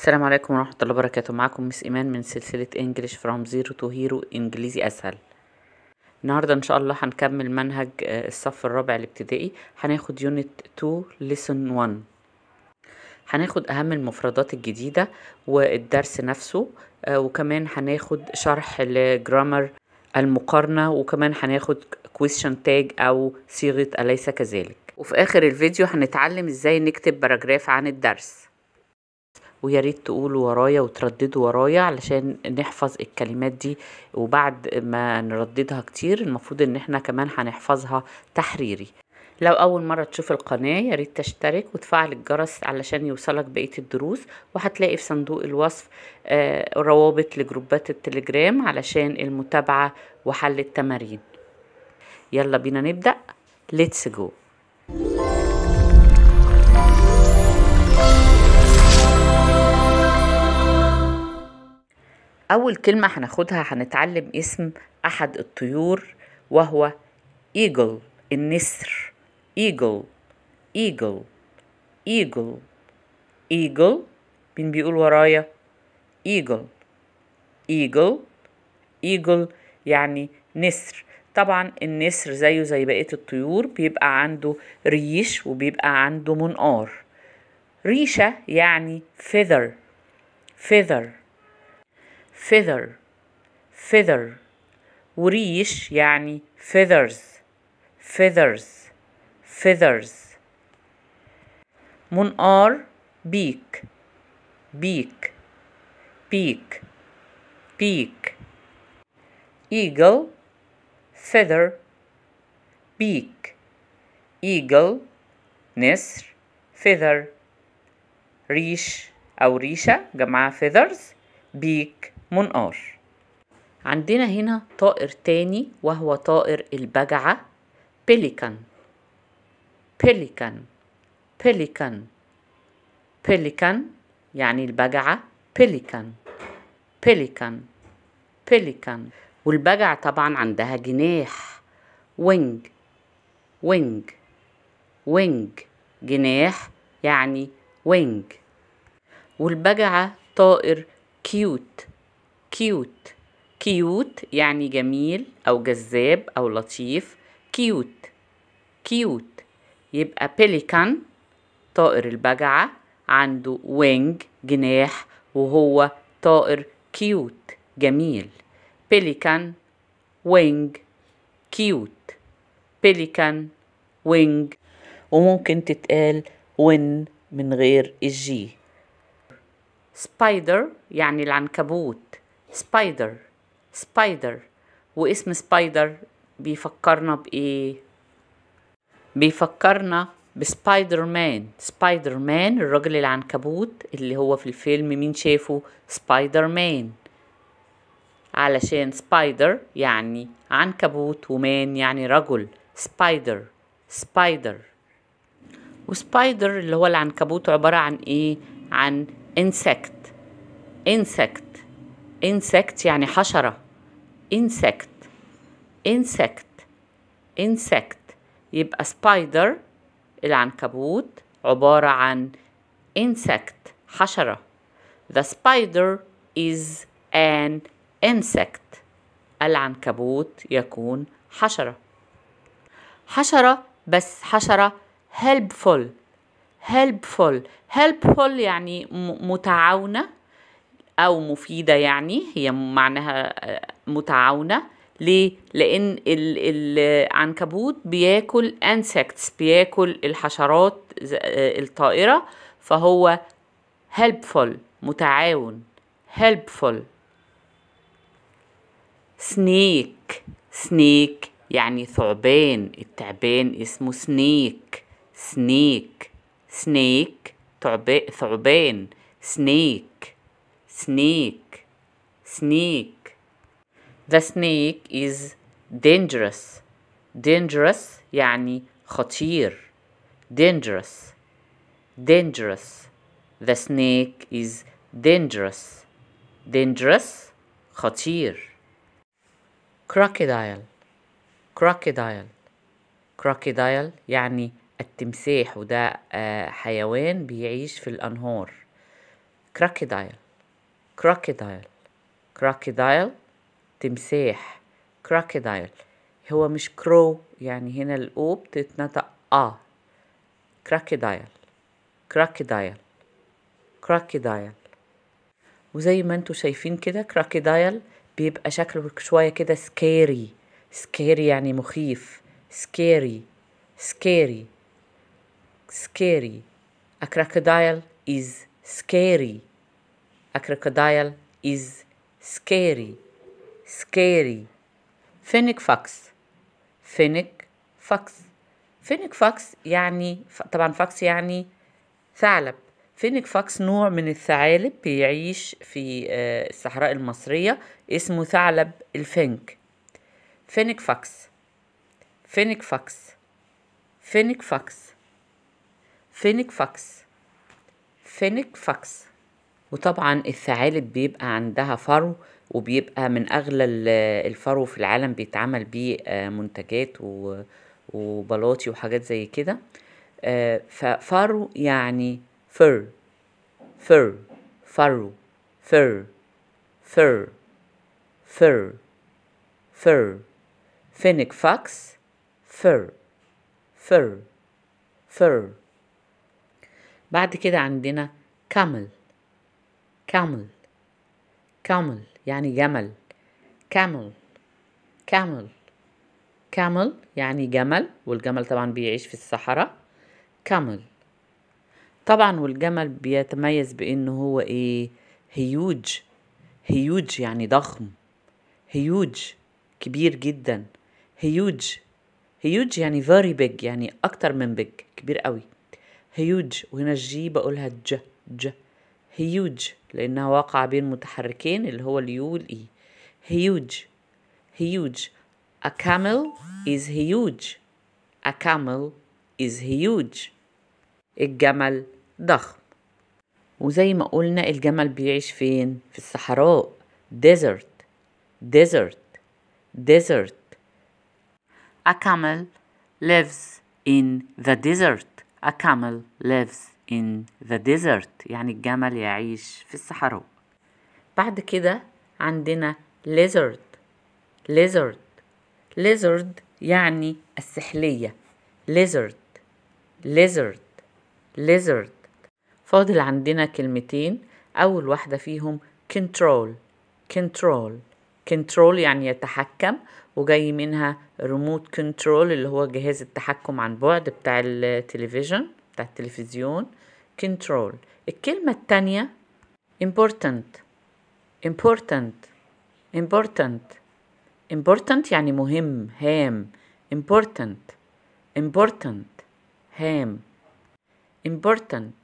السلام عليكم ورحمة الله وبركاته معاكم مس إيمان من سلسلة انجلش فروم زيرو تو هيرو إنجليزي أسهل النهاردة إن شاء الله هنكمل منهج آه، الصف الرابع الابتدائي هناخد يونت 2 ليسون 1 هناخد أهم المفردات الجديدة والدرس نفسه آه، وكمان هناخد شرح لجرامر المقارنة وكمان هناخد question tag أو صيغة أليس كذلك وفي آخر الفيديو هنتعلم إزاي نكتب باراجراف عن الدرس ويا ريت تقولوا ورايا وترددوا ورايا علشان نحفظ الكلمات دي وبعد ما نرددها كتير المفروض ان احنا كمان هنحفظها تحريري لو أول مرة تشوف القناة يا ريت تشترك وتفعل الجرس علشان يوصلك بقية الدروس وهتلاقي في صندوق الوصف آه، روابط لجروبات التليجرام علشان المتابعة وحل التمارين يلا بينا نبدأ ليتس جو أول كلمة هناخدها هنتعلم اسم أحد الطيور وهو إيجل النسر إيجل إيجل إيجل إيجل مين بيقول ورايا إيجل إيجل إيجل يعني نسر طبعا النسر زيه زي بقية الطيور بيبقى عنده ريش وبيبقى عنده منقار ريشة يعني feather feather feather feather وريش يعني feathers feathers feathers منقار بيك بيك بيك بيك eagle feather بيك eagle نسر feather ريش أو ريشة جمعها feathers بيك منقار عندنا هنا طائر تاني وهو طائر البجعة بيليكان بيليكان بيليكان بيليكان يعني البجعة بيليكان بيليكان بيليكان والبجعة طبعا عندها جناح وينج وينج وينج جناح يعني وينج والبجعة طائر كيوت كيوت كيوت يعني جميل أو جذاب أو لطيف كيوت كيوت يبقى بيليكان طائر البجعة عنده وينج جناح وهو طائر كيوت جميل بيليكان وينج كيوت بيليكان وينج وممكن تتقال ون من غير الجي سبايدر يعني العنكبوت سبايدر سبايدر واسم سبايدر بيفكرنا بإيه؟ بيفكرنا بسبايدر مان سبايدر مان الرجل العنكبوت اللي هو في الفيلم مين شافه سبايدر مان علشان سبايدر يعني عنكبوت ومان يعني رجل سبايدر سبايدر وسبايدر اللي هو العنكبوت عبارة عن ايه عن انسكت انسكت insect يعني حشرة insect insect insect يبقى spider العنكبوت عبارة عن insect حشرة the spider is an insect العنكبوت يكون حشرة حشرة بس حشرة helpful helpful helpful يعني متعاونة أو مفيدة يعني هي معناها آه، متعاونة ليه؟ لأن العنكبوت بياكل انسكتس بياكل الحشرات آه، الطائرة فهو helpful متعاون helpful سنيك سنيك يعني ثعبان التعبان اسمه سنيك سنيك سنيك ثعبان سنيك snake, snake. The snake is dangerous. Dangerous يعني خطير. Dangerous, dangerous. The snake is dangerous. Dangerous, خطير. Crocodile, crocodile. Crocodile يعني التمساح وده حيوان بيعيش في الأنهار. Crocodile. crocodile crocodile تمساح crocodile هو مش كرو يعني هنا الأو بتتنطق آ كروكيدايل كروكيدايل كروكيدايل وزي ما انتوا شايفين كده كروكيدايل بيبقى شكله شوية كده سكيري سكيري يعني مخيف سكيري سكيري سكيري A crocodile is scary A crocodile is scary, scary. Fennec fox, fennec fox. فينك فاكس يعني طبعا فاكس يعني ثعلب فينك فاكس نوع من الثعالب بيعيش في آه، الصحراء المصرية اسمه ثعلب الفنك فينك فاكس فينك فاكس فينك فاكس فينك فاكس فينك فاكس وطبعا الثعالب بيبقى عندها فرو وبيبقى من أغلى الفرو في العالم بيتعمل بيه آه، منتجات وبلاطي وحاجات زي كده آه، ففرو يعني فر فر فرو فر فر فر فر فينك فاكس فر فر فر بعد كده عندنا كامل كامل كامل يعني جمل كامل كامل كامل يعني جمل والجمل طبعا بيعيش في الصحراء كامل طبعا والجمل بيتميز بان هو ايه هيوج هيوج يعني ضخم هيوج كبير جدا هيوج هيوج يعني فيري بيج يعني اكتر من بيج كبير قوي هيوج وهنا الجي بقولها ج ج هيوج لأنها واقعة بين متحركين اللي هو اليو والإي هيوج هيوج A camel is huge A camel is huge الجمل ضخم وزي ما قلنا الجمل بيعيش فين؟ في الصحراء desert desert desert A camel lives in the desert. A camel lives in the desert يعني الجمل يعيش في الصحراء بعد كده عندنا lizard lizard lizard يعني السحلية lizard lizard lizard فاضل عندنا كلمتين أول واحدة فيهم control control control يعني يتحكم وجاي منها remote control اللي هو جهاز التحكم عن بعد بتاع التلفزيون التلفزيون control الكلمة التانية important important important important يعني مهم هام important important هام important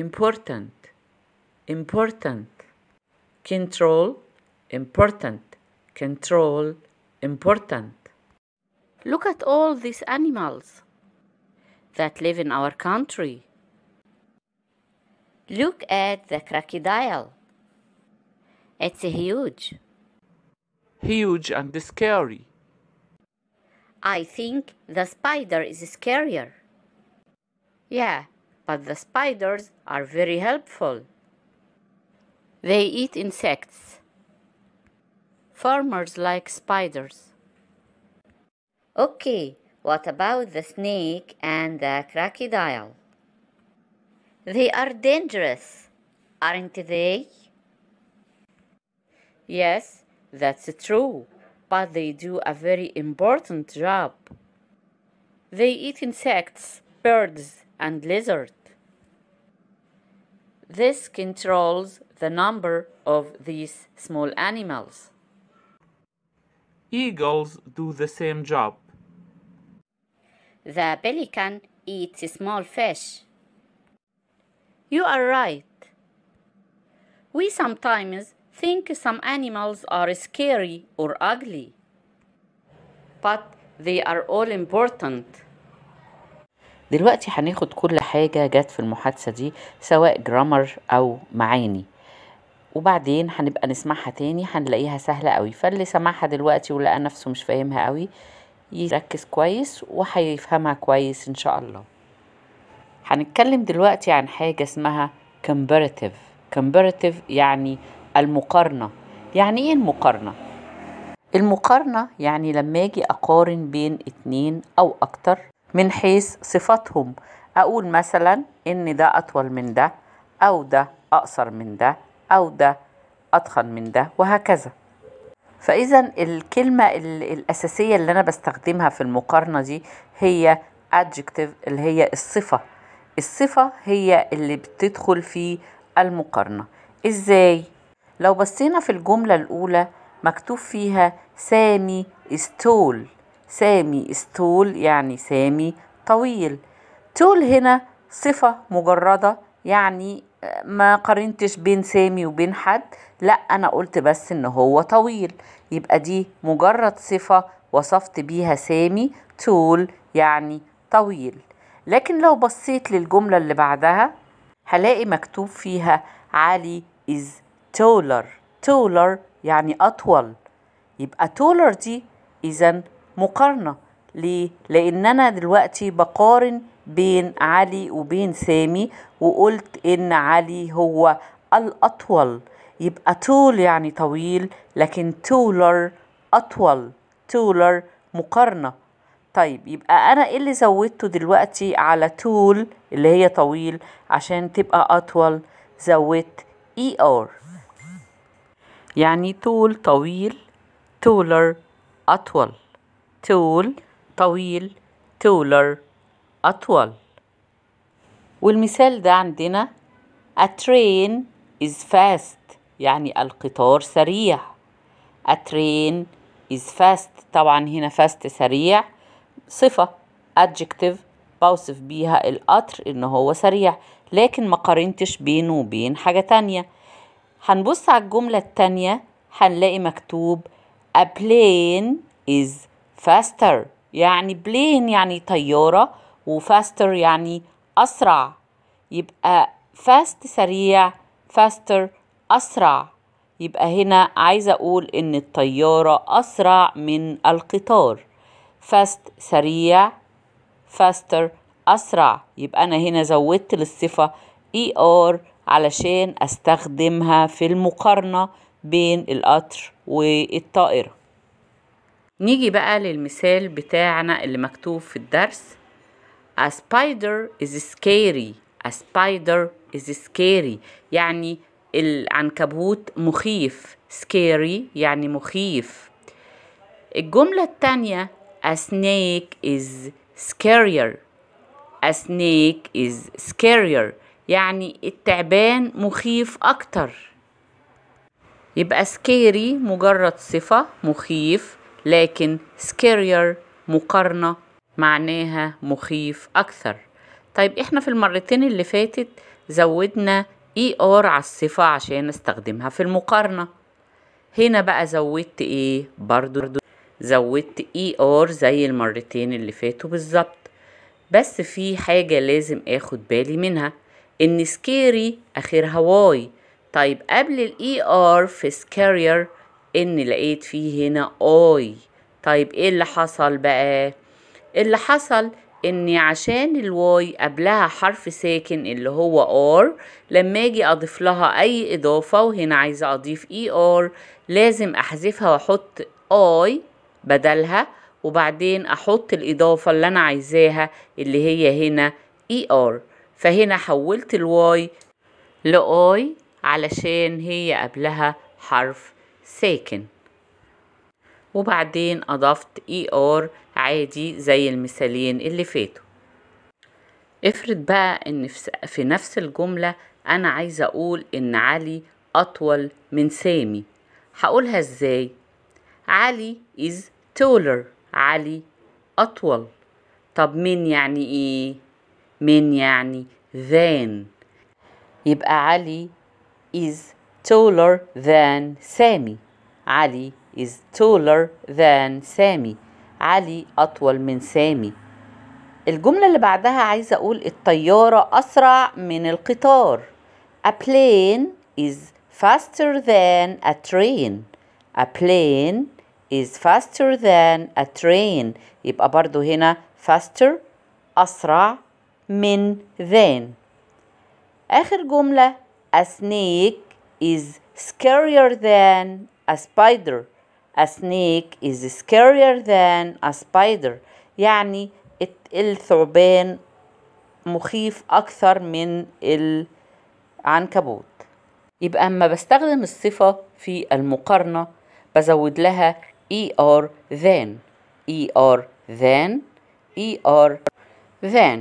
important important control important control important look at all these animals that live in our country. Look at the crocodile. It's huge. Huge and scary. I think the spider is scarier. Yeah, but the spiders are very helpful. They eat insects. Farmers like spiders. Okay, what about the snake and the crocodile? They are dangerous, aren't they? Yes, that's true, but they do a very important job. They eat insects, birds, and lizards. This controls the number of these small animals. Eagles do the same job. The pelican eats small fish. You are right. We sometimes think some animals are scary or ugly, but they are all important. دلوقتي هناخد كل حاجة جت في المحادثة دي سواء جرامر أو معاني وبعدين هنبقى نسمعها تاني هنلاقيها سهلة قوي فاللي سمعها دلوقتي ولقى نفسه مش فاهمها قوي يركز كويس وهيفهمها كويس ان شاء الله هنتكلم دلوقتي عن حاجة اسمها comparative comparative يعني المقارنة يعني ايه المقارنة؟ المقارنة يعني لما اجي اقارن بين اتنين او اكتر من حيث صفاتهم اقول مثلا ان ده اطول من ده او ده اقصر من ده او ده اضخم من ده وهكذا فاذا الكلمه الاساسيه اللي انا بستخدمها في المقارنه دي هي adjective اللي هي الصفه الصفه هي اللي بتدخل في المقارنه ازاي لو بصينا في الجمله الاولى مكتوب فيها سامي استول سامي استول يعني سامي طويل تول هنا صفه مجرده يعني ما قارنتش بين سامي وبين حد لا انا قلت بس ان هو طويل يبقى دي مجرد صفة وصفت بيها سامي طول يعني طويل لكن لو بصيت للجملة اللي بعدها هلاقي مكتوب فيها علي is taller taller يعني أطول يبقى taller دي إذا مقارنة ليه؟ لأن أنا دلوقتي بقارن بين علي وبين سامي وقلت إن علي هو الأطول يبقى طول يعني طويل لكن تولر أطول تولر مقارنة طيب يبقى أنا إيه اللي زودته دلوقتي على طول اللي هي طويل عشان تبقى أطول زودت إي e آر يعني طول طويل تولر أطول طول طويل تولر أطول والمثال ده عندنا A train is fast يعني القطار سريع A train is fast طبعا هنا fast سريع صفة adjective بوصف بيها القطر إن هو سريع لكن ما قارنتش بينه وبين حاجة تانية هنبص على الجملة التانية هنلاقي مكتوب A plane is faster يعني بلين يعني طيارة وفاستر يعني أسرع يبقى فاست سريع فاستر أسرع يبقى هنا عايزة أقول إن الطيارة أسرع من القطار فاست سريع فاستر أسرع يبقى أنا هنا زودت للصفة إي e آر علشان أستخدمها في المقارنة بين القطر والطائرة نيجي بقى للمثال بتاعنا اللي مكتوب في الدرس A spider is scary A spider is scary يعني العنكبوت مخيف scary يعني مخيف الجملة التانية A snake is scarier A snake is scarier يعني التعبان مخيف أكتر يبقى scary مجرد صفة مخيف لكن سكيرير مقارنة معناها مخيف أكثر طيب إحنا في المرتين اللي فاتت زودنا اي e ار على الصفة عشان استخدمها في المقارنة هنا بقى زودت ايه برضو زودت اي e ار زي المرتين اللي فاتوا بالظبط بس في حاجة لازم اخد بالي منها ان سكيري اخرها واي طيب قبل الاي ار e في سكارير ان لقيت فيه هنا اي طيب ايه اللي حصل بقى اللي حصل ان عشان الواي قبلها حرف ساكن اللي هو ار لما اجي اضيف لها اي اضافة وهنا عايزة اضيف اي ار لازم احذفها واحط اي بدلها وبعدين احط الاضافة اللي انا عايزاها اللي هي هنا اي ار فهنا حولت الواي لاي علشان هي قبلها حرف ساكن وبعدين أضفت اي e ار عادي زي المثالين اللي فاتوا افرض بقى ان في نفس الجملة انا عايزة اقول ان علي اطول من سامي هقولها ازاي علي is taller علي اطول طب من يعني ايه من يعني than يبقى علي is taller than سامي علي is taller than سامي علي أطول من سامي الجملة اللي بعدها عايزة أقول الطيارة أسرع من القطار A plane is faster than a train A plane is faster than a train يبقى برضو هنا faster أسرع من than آخر جملة A snake is scarier than a spider a snake is scarier than a spider يعني الثعبان مخيف أكثر من العنكبوت يبقى أما بستخدم الصفة في المقارنة بزود لها er than er than er than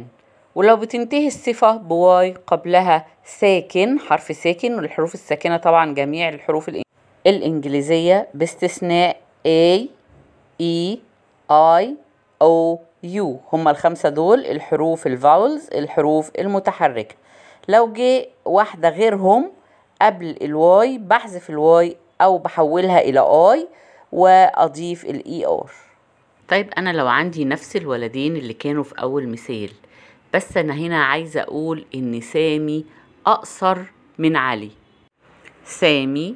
ولو بتنتهي الصفة بواي قبلها ساكن حرف ساكن والحروف الساكنة طبعا جميع الحروف الإنجليزية الإنجليزية باستثناء A E I O U هما الخمسة دول الحروف الفاولز الحروف المتحركة لو جه واحدة غيرهم قبل الواي بحذف الواي أو بحولها إلى I وأضيف E, R طيب أنا لو عندي نفس الولدين اللي كانوا في أول مثال بس أنا هنا عايزة أقول إن سامي أقصر من علي سامي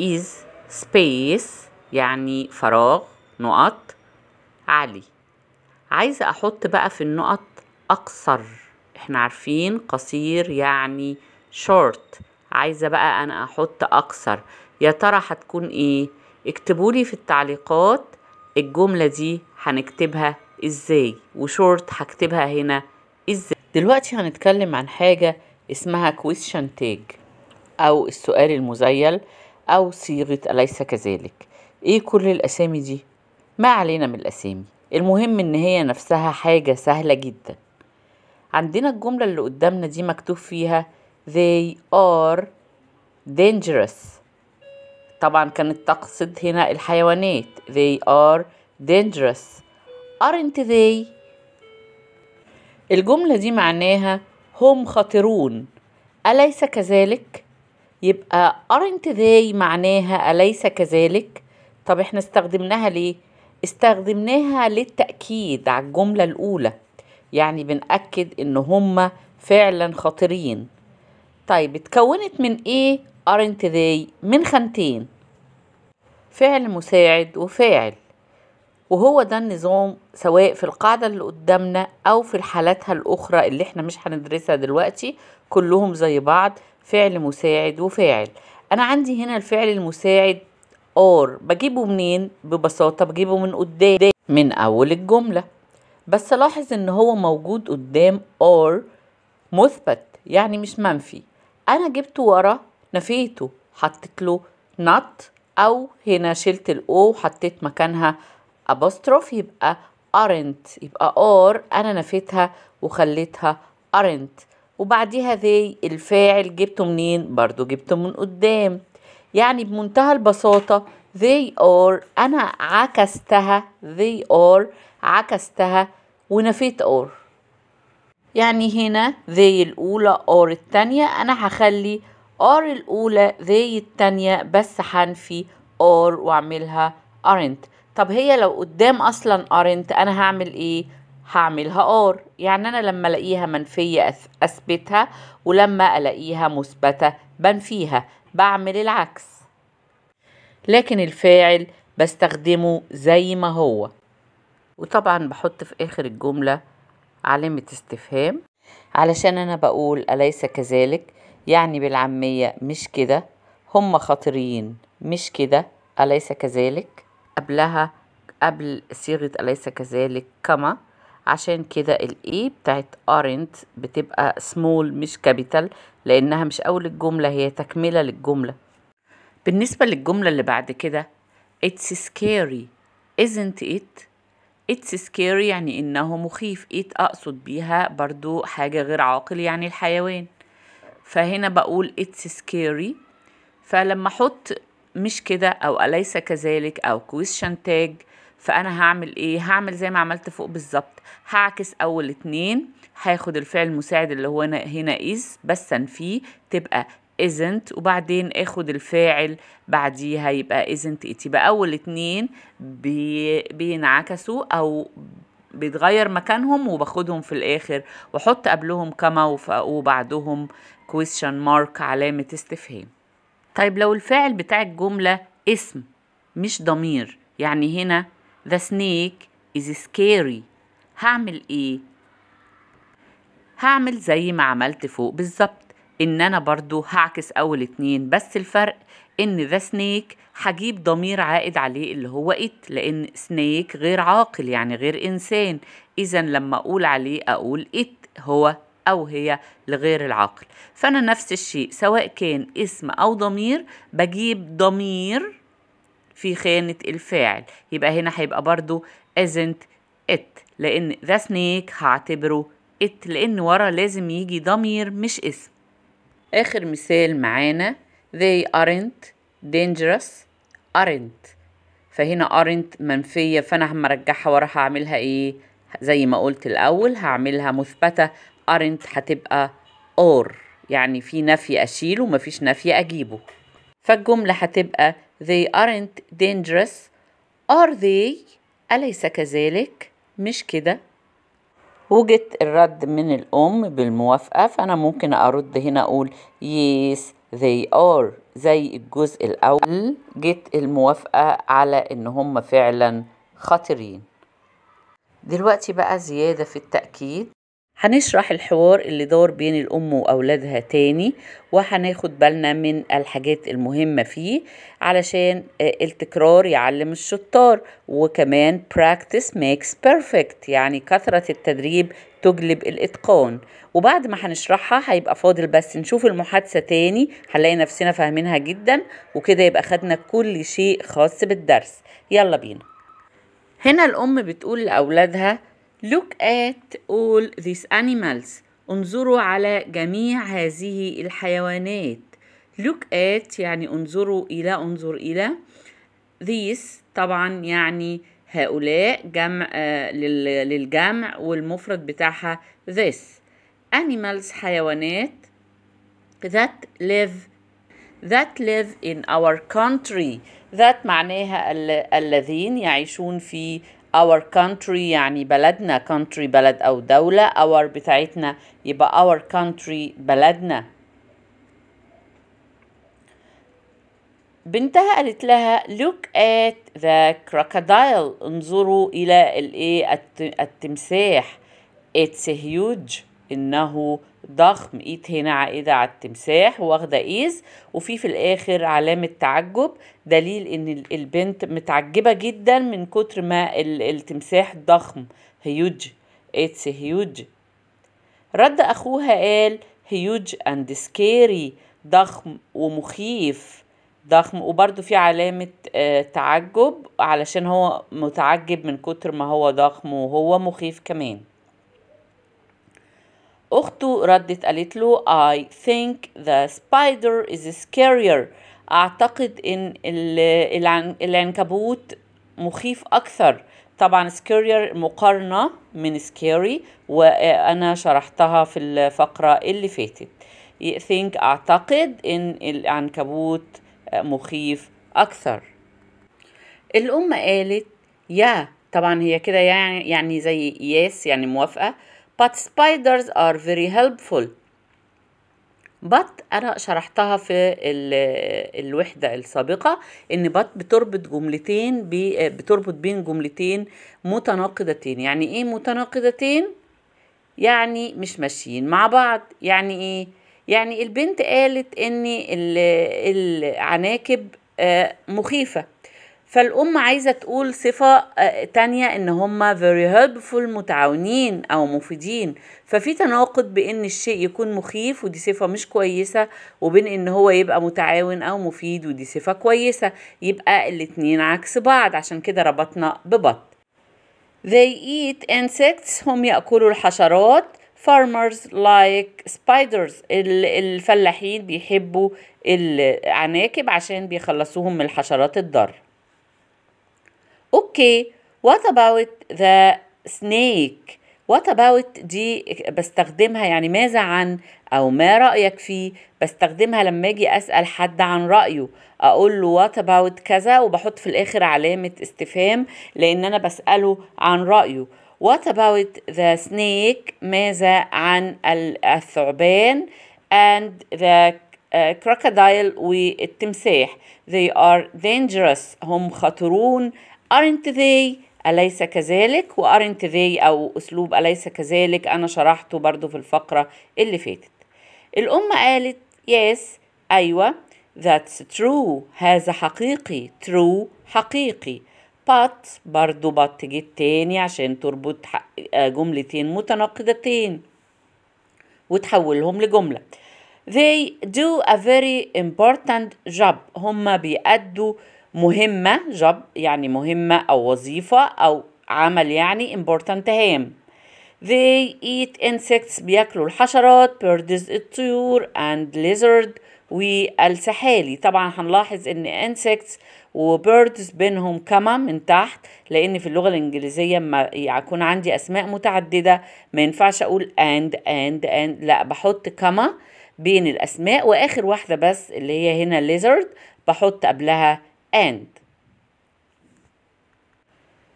is space يعني فراغ نقط عالي عايزة أحط بقى في النقط أقصر احنا عارفين قصير يعني short عايزة بقى أنا أحط أقصر يا ترى هتكون إيه؟ اكتبولي في التعليقات الجملة دي هنكتبها إزاي وشورت هكتبها هنا إزاي دلوقتي هنتكلم عن حاجة اسمها question tag أو السؤال المزيل أو صيغة أليس كذلك إيه كل الأسامي دي؟ ما علينا من الأسامي المهم إن هي نفسها حاجة سهلة جدا عندنا الجملة اللي قدامنا دي مكتوب فيها they are dangerous طبعا كانت تقصد هنا الحيوانات they are dangerous aren't they الجملة دي معناها هم خطرون أليس كذلك؟ يبقى aren't they معناها أليس كذلك طب احنا استخدمناها ليه استخدمناها للتأكيد على الجملة الأولى يعني بنأكد إن هما فعلا خاطرين طيب اتكونت من ايه aren't they من خانتين فعل مساعد وفاعل وهو ده النظام سواء في القاعدة اللي قدامنا أو في حالاتها الأخرى اللي احنا مش هندرسها دلوقتي كلهم زي بعض فعل مساعد وفاعل أنا عندي هنا الفعل المساعد أور بجيبه منين ببساطة بجيبه من قدام من أول الجملة بس لاحظ إن هو موجود قدام أور مثبت يعني مش منفي أنا جبته ورا نفيته حطيت له not أو هنا شلت الأو وحطيت مكانها apostrophe يبقى أرنت يبقى ار أنا نفيتها وخليتها أرنت وبعديها they الفاعل جبته منين برضو جبته من قدام يعني بمنتهى البساطة they are أنا عكستها they are عكستها ونفيت or يعني هنا they الأولى or التانية أنا هخلي or الأولى they التانية بس هنفي or وأعملها aren't طب هي لو قدام اصلا ارنت انا هعمل ايه هعملها ار يعني انا لما الاقيها منفيه اثبتها ولما الاقيها مثبته بنفيها بعمل العكس لكن الفاعل بستخدمه زي ما هو وطبعا بحط في اخر الجمله علامه استفهام علشان انا بقول اليس كذلك يعني بالعاميه مش كده هم خاطرين مش كده اليس كذلك قبلها قبل صيغة أليس كذلك كما عشان كده الاي e بتاعت أرنت بتبقى سمول مش كابيتال لأنها مش أول الجملة هي تكملة للجملة بالنسبة للجملة اللي بعد كده it's scary isn't it it's scary يعني إنه مخيف it أقصد بيها برضو حاجة غير عاقل يعني الحيوان فهنا بقول it's scary فلما أحط مش كده او اليس كذلك او كويشن تاج فانا هعمل ايه هعمل زي ما عملت فوق بالظبط هعكس اول اتنين هاخد الفعل المساعد اللي هو هنا is بس فيه تبقى isn't وبعدين اخد الفاعل بعديها يبقى isn't it يبقى اول اتنين بينعكسوا او بيتغير مكانهم وباخدهم في الاخر واحط قبلهم كما وبعدهم question mark علامة استفهام طيب لو الفاعل بتاع الجملة اسم مش ضمير يعني هنا the snake is scary هعمل ايه؟ هعمل زي ما عملت فوق بالظبط ان انا برضو هعكس اول اتنين بس الفرق ان the snake هجيب ضمير عائد عليه اللي هو it لان snake غير عاقل يعني غير انسان اذا لما اقول عليه اقول it هو أو هي لغير العاقل فأنا نفس الشيء سواء كان اسم أو ضمير بجيب ضمير في خانة الفاعل يبقى هنا هيبقى برضو isn't it لأن ذا سنيك هعتبره it لأن ورا لازم يجي ضمير مش اسم آخر مثال معانا they aren't dangerous aren't فهنا aren't منفية فأنا هما أرجعها ورا هعملها إيه زي ما قلت الأول هعملها مثبتة aren't هتبقى أور يعني في نفي أشيله ومفيش نفي أجيبه فالجملة هتبقى they aren't dangerous are they أليس كذلك مش كده وجدت الرد من الأم بالموافقة فأنا ممكن أرد هنا أقول yes they are زي الجزء الأول جت الموافقة على إن هم فعلا خطرين دلوقتي بقى زيادة في التأكيد هنشرح الحوار اللي دار بين الأم وأولادها تاني وهناخد بالنا من الحاجات المهمة فيه علشان آه، التكرار يعلم الشطار وكمان practice makes perfect يعني كثرة التدريب تجلب الإتقان وبعد ما هنشرحها هيبقى فاضل بس نشوف المحادثة تاني هنلاقي نفسنا فاهمينها جدا وكده يبقى خدنا كل شيء خاص بالدرس يلا بينا هنا الأم بتقول لأولادها Look at all these animals. انظروا على جميع هذه الحيوانات. Look at يعني انظروا إلى انظر إلى. These طبعا يعني هؤلاء جمع آه، للجمع والمفرد بتاعها this. Animals حيوانات that live that live in our country that معناها الذين يعيشون في our country يعني بلدنا country بلد أو دولة our بتاعتنا يبقى our country بلدنا بنتها قالت لها look at the crocodile انظروا إلى الايه التمساح it's huge إنه ضخم ايد هنا عائدة على التمساح واخدة ايز وفي في الاخر علامة تعجب دليل ان البنت متعجبة جدا من كتر ما التمساح ضخم هيوج اتس هيوج رد اخوها قال هيوج اند سكيري ضخم ومخيف ضخم وبرده في علامة آه، تعجب علشان هو متعجب من كتر ما هو ضخم وهو مخيف كمان أخته ردت قالت له I think the spider is scarier أعتقد إن العنكبوت مخيف أكثر طبعا scarier مقارنة من scary وأنا شرحتها في الفقرة اللي فاتت think أعتقد إن العنكبوت مخيف أكثر الأم قالت يا طبعا هي كده يعني يعني زي ياس يعني موافقة but spiders are very helpful بط انا شرحتها في الوحده السابقه ان بط بتربط جملتين بي بتربط بين جملتين متناقضتين يعني ايه متناقضتين يعني مش ماشيين مع بعض يعني ايه يعني البنت قالت ان العناكب آه، مخيفه فالأم عايزة تقول صفة آه، تانية إن هما very helpful متعاونين أو مفيدين ففي تناقض بإن الشيء يكون مخيف ودي صفة مش كويسة وبين إن هو يبقى متعاون أو مفيد ودي صفة كويسة يبقى الاتنين عكس بعض عشان كده ربطنا ببط They eat insects هم يأكلوا الحشرات farmers like spiders الفلاحين بيحبوا العناكب عشان بيخلصوهم من الحشرات الضاره اوكي وات اباوت ذا سنيك وات اباوت دي بستخدمها يعني ماذا عن او ما رايك فيه بستخدمها لما اجي اسال حد عن رايه اقول له وات اباوت كذا وبحط في الاخر علامه استفهام لان انا بساله عن رايه وات اباوت ذا سنيك ماذا عن الثعبان and the uh, crocodile والتمساح they are dangerous هم خطرون aren't they أليس كذلك وأرنت they أو أسلوب أليس كذلك أنا شرحته برضو في الفقرة اللي فاتت الأم قالت yes أيوة that's true هذا حقيقي true حقيقي but برضو but جيت تاني عشان تربط جملتين متناقضتين وتحولهم لجملة they do a very important job هما بيأدوا مهمة job يعني مهمة أو وظيفة أو عمل يعني important هام They eat insects بياكلوا الحشرات birds الطيور and lizard والسحالي طبعا هنلاحظ ان insects birds بينهم كما من تحت لان في اللغه الانجليزيه ما يكون عندي اسماء متعدده ما ينفعش اقول and and and لا بحط كما بين الاسماء واخر واحده بس اللي هي هنا lizard بحط قبلها and.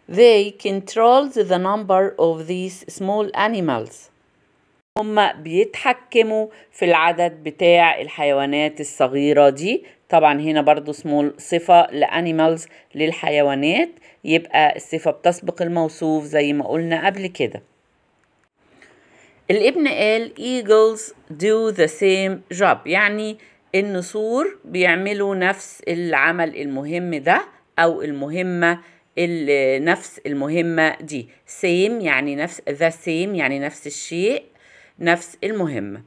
They controls the number of these small animals. هم بيتحكموا في العدد بتاع الحيوانات الصغيرة دي طبعا هنا برضو small صفة لأنيمالز للحيوانات يبقى الصفة بتسبق الموصوف زي ما قلنا قبل كده الابن قال eagles do the same job يعني النسور بيعملوا نفس العمل المهم ده أو المهمة نفس المهمة دي سيم يعني نفس ذا سيم يعني نفس الشيء نفس المهمة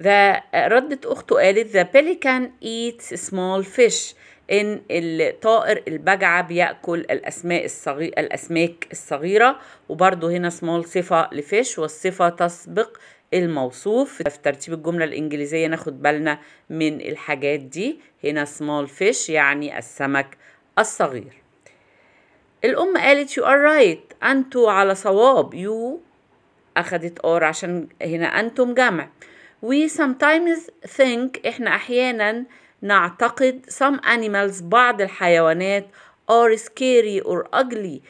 ذا ردت أخته قالت the pelican eats small fish إن الطائر البجعة بيأكل الأسماء الصغير الأسماك الصغيرة وبرضه هنا small صفة لفيش والصفة تسبق الموصوف في ترتيب الجملة الإنجليزية ناخد بالنا من الحاجات دي هنا small fish يعني السمك الصغير الأم قالت you are right أنتوا على صواب you أخدت or عشان هنا أنتم جمع we sometimes think إحنا أحيانا نعتقد some animals بعض الحيوانات are scary or ugly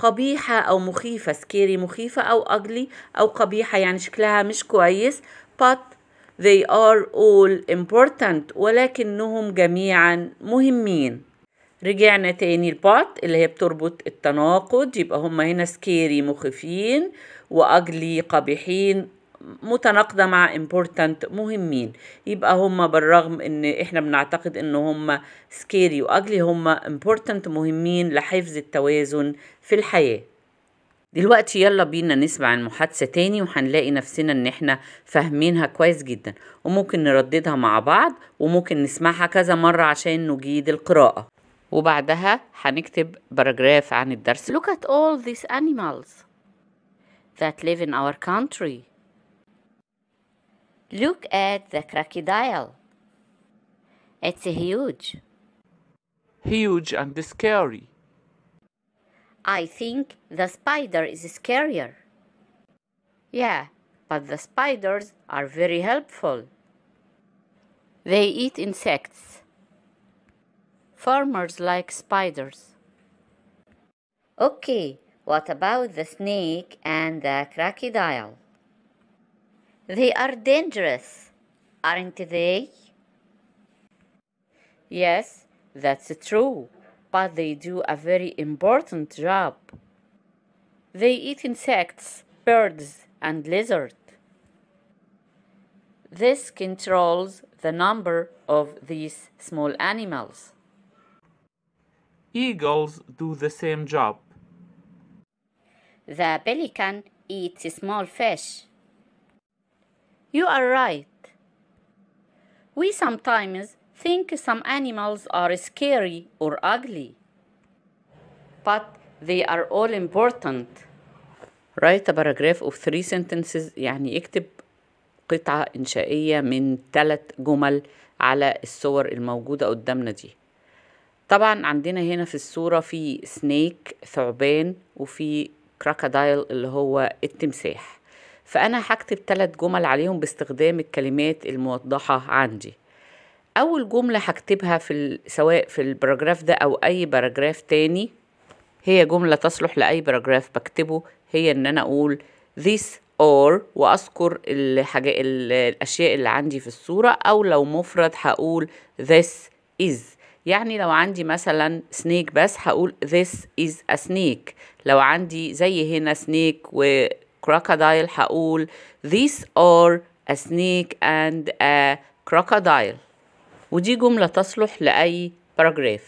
قبيحة أو مخيفة سكيري مخيفة أو أجلي أو قبيحة يعني شكلها مش كويس but they are all important ولكنهم جميعا مهمين رجعنا تاني البات اللي هي بتربط التناقض يبقى هما هنا سكيري مخيفين وأجلي قبيحين متناقضة مع امبورتنت مهمين يبقى هما بالرغم ان احنا بنعتقد ان هما سكيري واجلي هما امبورتنت مهمين لحفظ التوازن في الحياة دلوقتي يلا بينا نسمع المحادثة تاني وهنلاقي نفسنا ان احنا فاهمينها كويس جدا وممكن نرددها مع بعض وممكن نسمعها كذا مرة عشان نجيد القراءة وبعدها هنكتب باراجراف عن الدرس Look at all these animals that live in our country Look at the crocodile. It's huge. Huge and scary. I think the spider is scarier. Yeah, but the spiders are very helpful. They eat insects. Farmers like spiders. Okay, what about the snake and the crocodile? They are dangerous, aren't they? Yes, that's true, but they do a very important job. They eat insects, birds, and lizards. This controls the number of these small animals. Eagles do the same job. The pelican eats small fish. You are right. We sometimes think some animals are scary or ugly, but they are all important. Write a paragraph of three sentences يعني اكتب قطعة إنشائية من ثلاث جمل على الصور الموجودة قدامنا دي طبعا عندنا هنا في الصورة في سنيك ثعبان وفي كراكادايل اللي هو التمساح فأنا هكتب ثلاث جمل عليهم باستخدام الكلمات الموضحة عندي أول جملة هكتبها في سواء في البراجراف ده أو أي باراجراف تاني هي جملة تصلح لأي باراجراف بكتبه هي إن أنا أقول this or وأذكر الحاجة الأشياء اللي عندي في الصورة أو لو مفرد هقول this is يعني لو عندي مثلا سنيك بس هقول this is a snake لو عندي زي هنا سنيك و crocodile هقول these are a snake and a crocodile ودي جملة تصلح لأي paragraph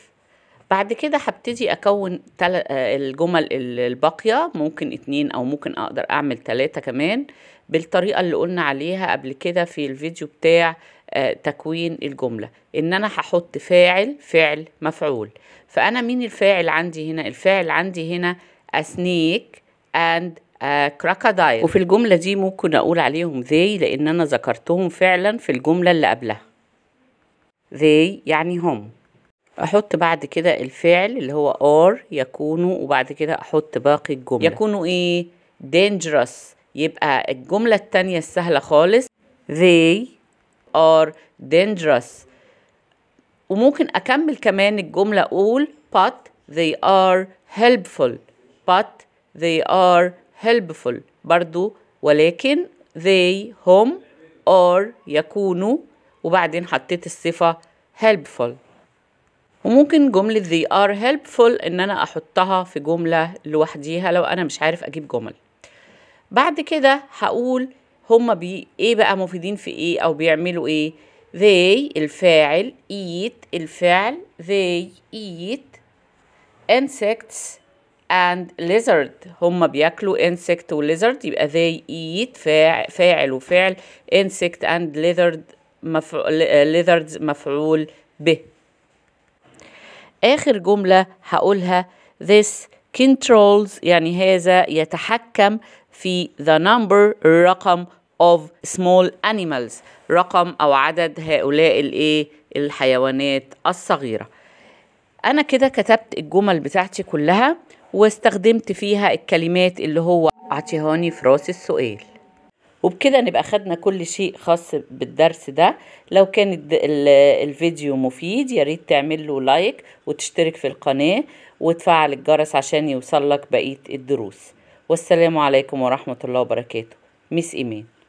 بعد كده هبتدي أكون تل... آه، الجمل الباقية ممكن اتنين أو ممكن أقدر أعمل تلاتة كمان بالطريقة اللي قلنا عليها قبل كده في الفيديو بتاع آه، تكوين الجملة إن أنا هحط فاعل فعل مفعول فأنا مين الفاعل عندي هنا الفاعل عندي هنا a snake and كراكادايل آه، وفي الجملة دي ممكن أقول عليهم they لأن أنا ذكرتهم فعلا في الجملة اللي قبلها they يعني هم أحط بعد كده الفعل اللي هو are يكونوا وبعد كده أحط باقي الجملة يكونوا إيه dangerous يبقى الجملة التانية السهلة خالص they are dangerous وممكن أكمل كمان الجملة أقول but they are helpful but they are helpful برضو ولكن they هم or يكونوا وبعدين حطيت الصفة helpful وممكن جملة they are helpful إن أنا أحطها في جملة لوحديها لو أنا مش عارف أجيب جمل بعد كده هقول هما بي إيه بقى مفيدين في إيه أو بيعملوا إيه they الفاعل eat الفعل they eat insects and lizard هم بياكلوا insect و lizard يبقى they eat فاع فاعل وفعل insect and lizard مفعول lizards مفعول به آخر جملة هقولها this controls يعني هذا يتحكم في the number الرقم of small animals رقم أو عدد هؤلاء الإيه الحيوانات الصغيرة أنا كده كتبت الجمل بتاعتي كلها واستخدمت فيها الكلمات اللي هو عطيهاني في راس السؤال وبكده نبقى خدنا كل شيء خاص بالدرس ده لو كان الفيديو مفيد يا ريت تعمل له لايك وتشترك في القناة وتفعل الجرس عشان يوصلك بقية الدروس والسلام عليكم ورحمة الله وبركاته ميس إيمان